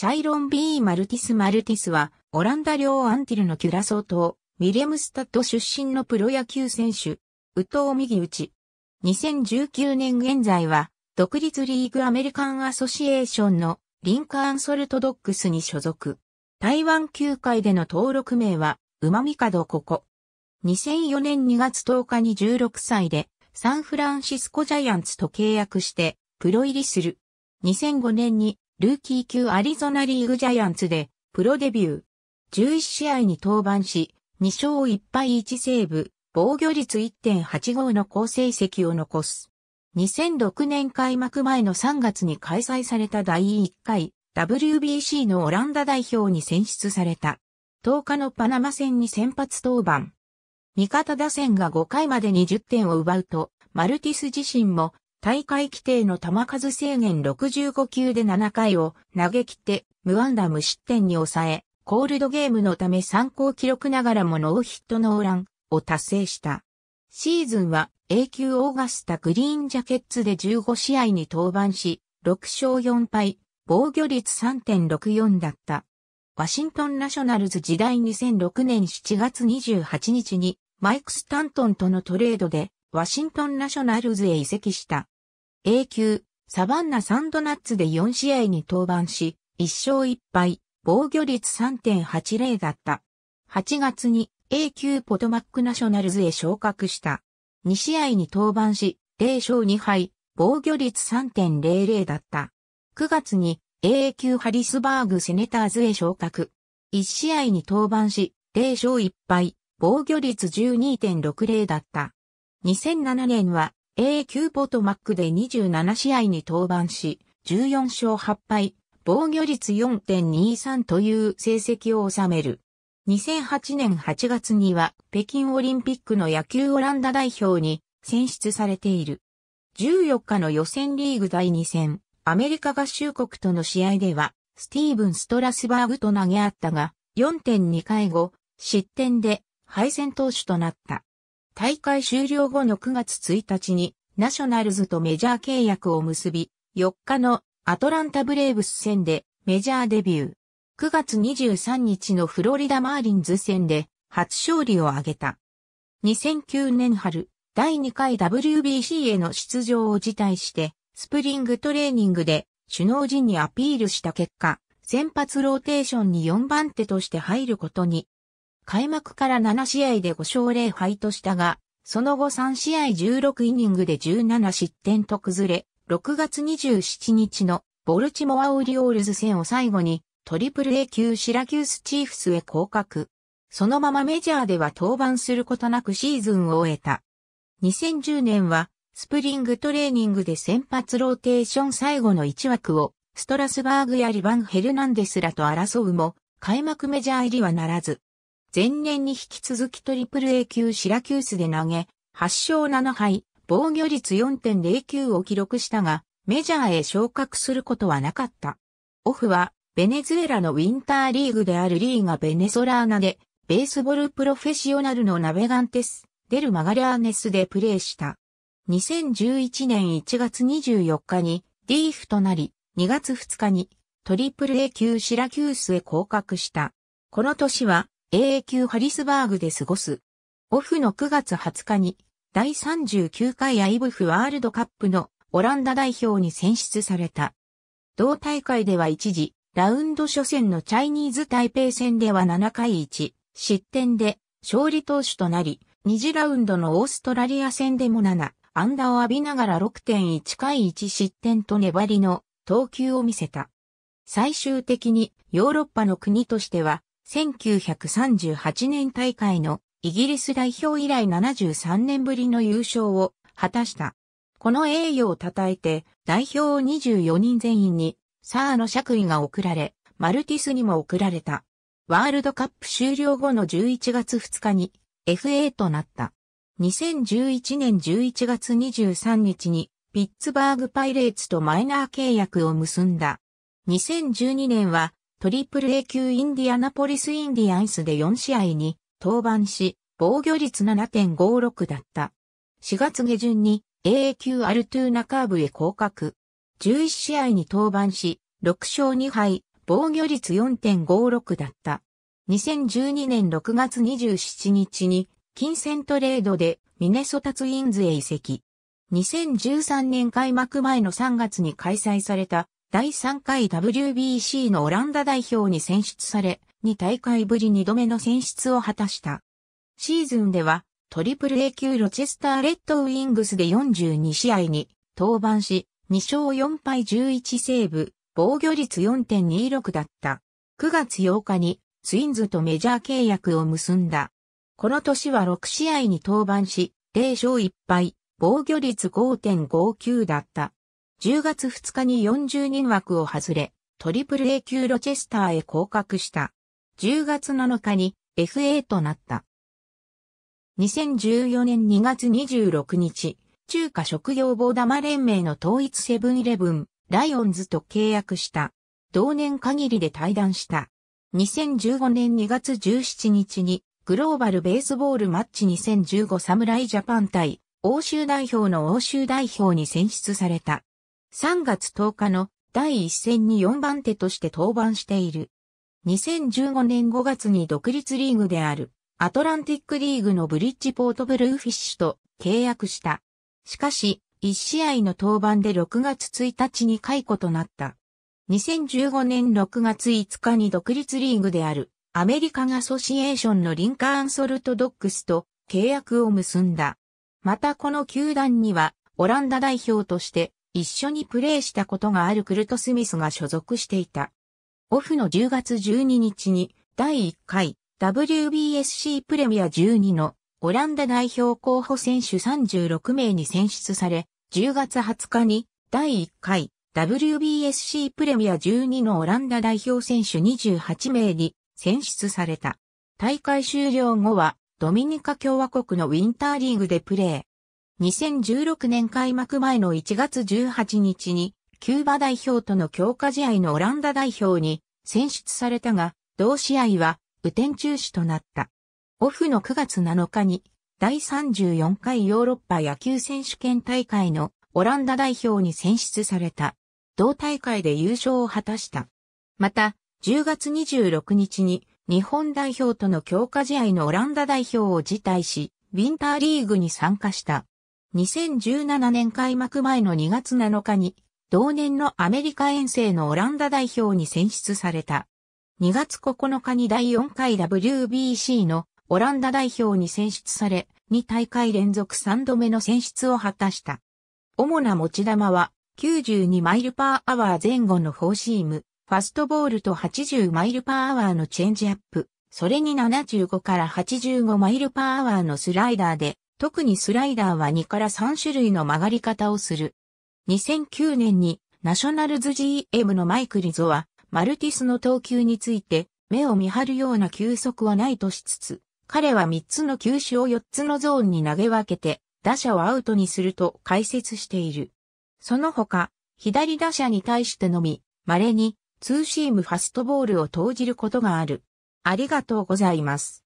シャイロン・ B・ マルティス・マルティスは、オランダ領アンティルのキュラソー島、ミレムスタッド出身のプロ野球選手、ウトウ・ミギウチ。2019年現在は、独立リーグアメリカンアソシエーションのリンカーンソルトドックスに所属。台湾球界での登録名は、うまみかどここ。2004年2月10日に16歳で、サンフランシスコジャイアンツと契約して、プロ入りする。2005年にルーキー級アリゾナリーグジャイアンツで、プロデビュー。11試合に登板し、2勝1敗1セーブ、防御率1.85の好成績を残す。2006年開幕前の3月に開催された第1回 WBC のオランダ代表に選出された。10日のパナマ戦に先発登板。味方打線が5回まで2 0点を奪うと、マルティス自身も大会規定の球数制限65球で7回を投げ切って無安打無失点に抑え、コールドゲームのため参考記録ながらもノーヒットノーランを達成した。シーズンは A 級オーガスタグリーンジャケッツで15試合に登板し、6勝4敗、防御率3.64だった。ワシントンナショナルズ時代2006年7月28日にマイク・スタントンとのトレードでワシントンナショナルズへ移籍した。A 級、サバンナサンドナッツで4試合に登板し、1勝1敗、防御率3.80だった。8月に A 級ポトマックナショナルズへ昇格した。2試合に登板し、0勝2敗、防御率3.00だった。9月に A 級ハリスバーグセネターズへ昇格。1試合に登板し、0勝1敗、防御率12.60だった。2007年は a 級ポトマックで27試合に登板し、14勝8敗、防御率4.23という成績を収める。2008年8月には北京オリンピックの野球オランダ代表に選出されている。14日の予選リーグ第2戦、アメリカ合衆国との試合では、スティーブン・ストラスバーグと投げ合ったが、4.2回後、失点で敗戦投手となった。大会終了後の9月1日にナショナルズとメジャー契約を結び、4日のアトランタブレーブス戦でメジャーデビュー。9月23日のフロリダマーリンズ戦で初勝利を挙げた。2009年春、第2回 WBC への出場を辞退して、スプリングトレーニングで首脳陣にアピールした結果、先発ローテーションに4番手として入ることに開幕から7試合で5勝0敗としたが、その後3試合16イニングで17失点と崩れ、6月27日のボルチモアオリオールズ戦を最後にトリプル A 級シラキュースチーフスへ降格。そのままメジャーでは登板することなくシーズンを終えた。2010年はスプリングトレーニングで先発ローテーション最後の1枠をストラスバーグやリバン・ヘルナンデスらと争うも開幕メジャー入りはならず、前年に引き続きトリプル A 級シラキュースで投げ、8勝7敗、防御率4.09を記録したが、メジャーへ昇格することはなかった。オフは、ベネズエラのウィンターリーグであるリーガベネソラーナで、ベースボールプロフェッショナルのナベガンテス、デルマガリアーネスでプレーした。2011年1月24日に、ディーフとなり、2月2日に、トリプル A 級シラキュースへ降格した。この年は、AA 久ハリスバーグで過ごす。オフの9月20日に、第39回アイブフワールドカップのオランダ代表に選出された。同大会では一時、ラウンド初戦のチャイニーズ台北戦では7回1、失点で勝利投手となり、2次ラウンドのオーストラリア戦でも7、アンダを浴びながら6.1回1失点と粘りの投球を見せた。最終的にヨーロッパの国としては1938年大会のイギリス代表以来73年ぶりの優勝を果たした。この栄誉を称えて代表を24人全員にサーの爵位が贈られ、マルティスにも贈られた。ワールドカップ終了後の11月2日に FA となった。2011年11月23日にピッツバーグパイレーツとマイナー契約を結んだ。2012年はトリプル A 級インディアナポリスインディアンスで4試合に登板し、防御率7.56だった。4月下旬に AA 級アルトゥーナカーブへ降格。11試合に登板し、6勝2敗、防御率4.56だった。2012年6月27日に、金銭トレードでミネソタツインズへ移籍。2013年開幕前の3月に開催された第3回 WBC のオランダ代表に選出され、2大会ぶり2度目の選出を果たした。シーズンでは、トリプル A 級ロチェスターレッドウィングスで42試合に登板し、2勝4敗11セーブ、防御率4.26だった。9月8日にツインズとメジャー契約を結んだ。この年は6試合に登板し、0勝1敗、防御率5.59だった。10月2日に40人枠を外れ、トリプル A 級ロチェスターへ降格した。10月7日に FA となった。2014年2月26日、中華職業棒玉連盟の統一セブンイレブン、ライオンズと契約した。同年限りで退団した。2015年2月17日に、グローバルベースボールマッチ2015侍ジャパン対、欧州代表の欧州代表に選出された。3月10日の第一戦に4番手として登板している。2015年5月に独立リーグであるアトランティックリーグのブリッジポートブルーフィッシュと契約した。しかし、1試合の登板で6月1日に解雇となった。2015年6月5日に独立リーグであるアメリカンアソシエーションのリンカーンソルトドックスと契約を結んだ。またこの球団にはオランダ代表として一緒にプレーしたことがあるクルト・スミスが所属していた。オフの10月12日に第1回 WBSC プレミア12のオランダ代表候補選手36名に選出され、10月20日に第1回 WBSC プレミア12のオランダ代表選手28名に選出された。大会終了後はドミニカ共和国のウィンターリーグでプレー。2016年開幕前の1月18日に、キューバ代表との強化試合のオランダ代表に選出されたが、同試合は雨天中止となった。オフの9月7日に、第34回ヨーロッパ野球選手権大会のオランダ代表に選出された。同大会で優勝を果たした。また、10月26日に日本代表との強化試合のオランダ代表を辞退し、ウィンターリーグに参加した。2017年開幕前の2月7日に、同年のアメリカ遠征のオランダ代表に選出された。2月9日に第4回 WBC のオランダ代表に選出され、2大会連続3度目の選出を果たした。主な持ち球は、92マイルパーアワー前後のフォーシーム、ファストボールと80マイルパーアワーのチェンジアップ、それに75から85マイルパーアワーのスライダーで、特にスライダーは2から3種類の曲がり方をする。2009年にナショナルズ GM のマイク・リゾはマルティスの投球について目を見張るような球速はないとしつつ、彼は3つの球種を4つのゾーンに投げ分けて打者をアウトにすると解説している。その他、左打者に対してのみ、稀にツーシームファストボールを投じることがある。ありがとうございます。